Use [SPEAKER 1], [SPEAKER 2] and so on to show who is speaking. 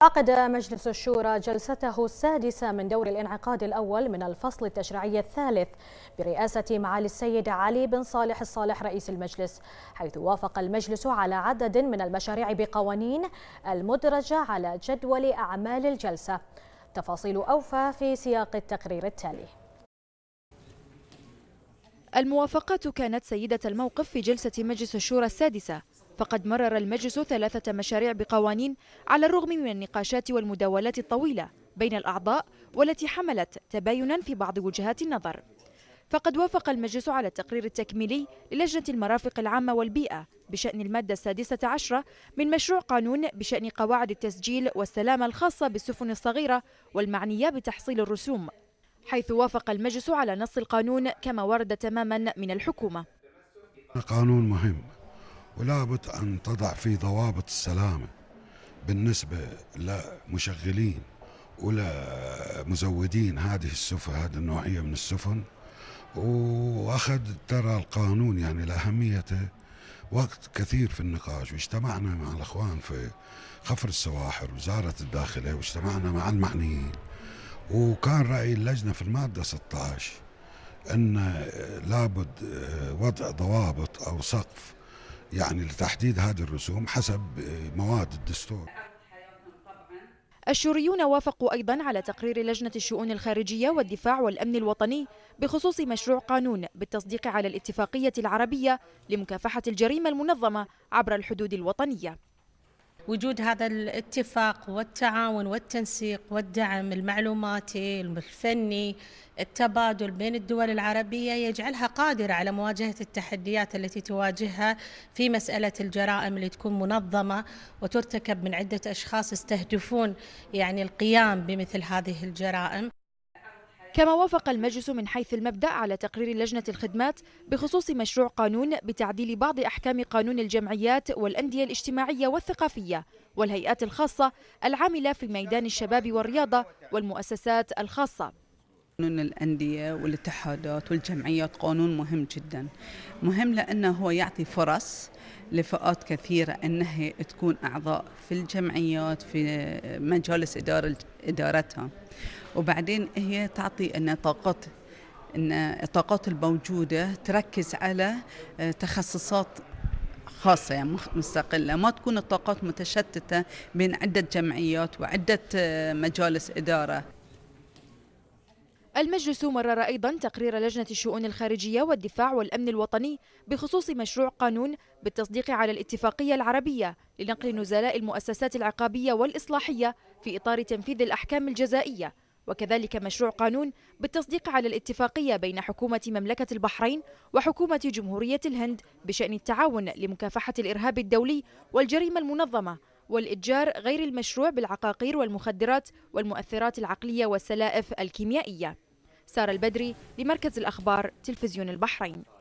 [SPEAKER 1] عقد مجلس الشورى جلسته السادسة من دور الانعقاد الأول من الفصل التشريعي الثالث برئاسة معالي السيد علي بن صالح الصالح رئيس المجلس حيث وافق المجلس على عدد من المشاريع بقوانين المدرجة على جدول أعمال الجلسة تفاصيل أوفى في سياق التقرير التالي
[SPEAKER 2] الموافقات كانت سيدة الموقف في جلسة مجلس الشورى السادسة فقد مرر المجلس ثلاثة مشاريع بقوانين على الرغم من النقاشات والمداولات الطويلة بين الأعضاء والتي حملت تباينا في بعض وجهات النظر فقد وافق المجلس على التقرير التكميلي للجنة المرافق العامة والبيئة بشأن المادة السادسة عشرة من مشروع قانون بشأن قواعد التسجيل والسلامة الخاصة بالسفن الصغيرة والمعنية بتحصيل الرسوم حيث وافق المجلس على نص القانون كما ورد تماما من الحكومة
[SPEAKER 3] القانون مهم ولابد أن تضع في ضوابط السلامة بالنسبة لمشغلين ولا مزودين هذه السفن هذه النوعية من السفن وأخذ ترى القانون يعني لأهميته وقت كثير في النقاش واجتمعنا مع الأخوان في خفر السواحل وزارة الداخلية واجتمعنا مع المعنيين وكان رأي اللجنة في المادة 16 أن لابد آه، وضع ضوابط أو سقف يعني لتحديد هذه الرسوم حسب آه، مواد الدستور
[SPEAKER 2] الشوريون وافقوا أيضا على تقرير لجنة الشؤون الخارجية والدفاع والأمن الوطني بخصوص مشروع قانون بالتصديق على الاتفاقية العربية لمكافحة الجريمة المنظمة عبر الحدود الوطنية
[SPEAKER 1] وجود هذا الاتفاق والتعاون والتنسيق والدعم المعلوماتي الفني التبادل بين الدول العربية يجعلها قادرة على مواجهة التحديات التي تواجهها في مسألة الجرائم اللي تكون منظمة وترتكب من عدة أشخاص يستهدفون يعني القيام بمثل هذه الجرائم كما وافق المجلس من حيث المبدأ على تقرير لجنة الخدمات
[SPEAKER 2] بخصوص مشروع قانون بتعديل بعض أحكام قانون الجمعيات والأندية الاجتماعية والثقافية والهيئات الخاصة العاملة في ميدان الشباب والرياضة والمؤسسات الخاصة
[SPEAKER 4] قانون الأندية والاتحادات والجمعيات قانون مهم جدا مهم لأنه هو يعطي فرص لفئات كثيرة أنها تكون أعضاء في الجمعيات في مجالس إدارة إدارتها وبعدين هي تعطي أن طاقات أن الطاقات الموجودة تركز على آه، تخصصات خاصة يعني مستقلة ما تكون الطاقات متشتتة بين عدة جمعيات وعدة آه، مجالس إدارة
[SPEAKER 2] المجلس مرر أيضا تقرير لجنة الشؤون الخارجية والدفاع والأمن الوطني بخصوص مشروع قانون بالتصديق على الاتفاقية العربية لنقل نزلاء المؤسسات العقابية والإصلاحية في إطار تنفيذ الأحكام الجزائية وكذلك مشروع قانون بالتصديق على الاتفاقية بين حكومة مملكة البحرين وحكومة جمهورية الهند بشأن التعاون لمكافحة الإرهاب الدولي والجريمة المنظمة والإتجار غير المشروع بالعقاقير والمخدرات والمؤثرات العقلية والسلائف الكيميائية سارة البدري لمركز الأخبار تلفزيون البحرين